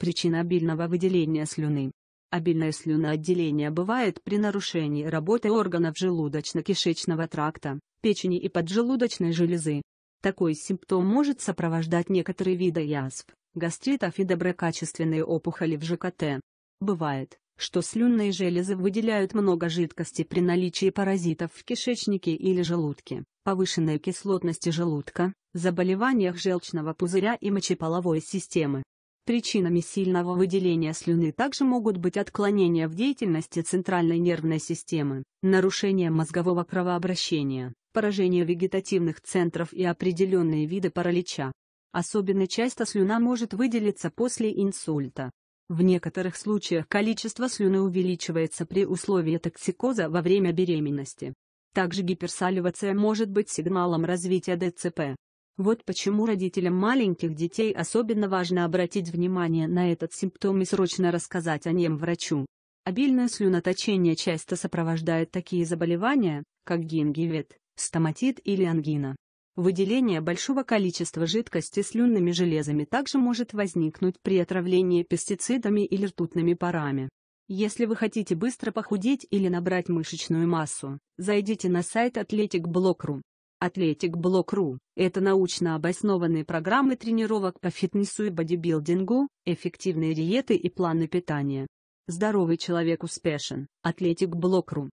Причина обильного выделения слюны. Обильное слюноотделение бывает при нарушении работы органов желудочно-кишечного тракта, печени и поджелудочной железы. Такой симптом может сопровождать некоторые виды язв, гастритов и доброкачественные опухоли в ЖКТ. Бывает, что слюнные железы выделяют много жидкости при наличии паразитов в кишечнике или желудке, повышенной кислотности желудка, заболеваниях желчного пузыря и мочеполовой системы. Причинами сильного выделения слюны также могут быть отклонения в деятельности центральной нервной системы, нарушение мозгового кровообращения, поражение вегетативных центров и определенные виды паралича. Особенно часто слюна может выделиться после инсульта. В некоторых случаях количество слюны увеличивается при условии токсикоза во время беременности. Также гиперсаливация может быть сигналом развития ДЦП. Вот почему родителям маленьких детей особенно важно обратить внимание на этот симптом и срочно рассказать о нем врачу. Обильное слюноточение часто сопровождает такие заболевания, как гингивит, стоматит или ангина. Выделение большого количества жидкости слюнными железами также может возникнуть при отравлении пестицидами или ртутными парами. Если вы хотите быстро похудеть или набрать мышечную массу, зайдите на сайт athleticblog.ru. Athletic.Block.ru – это научно обоснованные программы тренировок по фитнесу и бодибилдингу, эффективные диеты и планы питания. Здоровый человек успешен. Athletic.Block.ru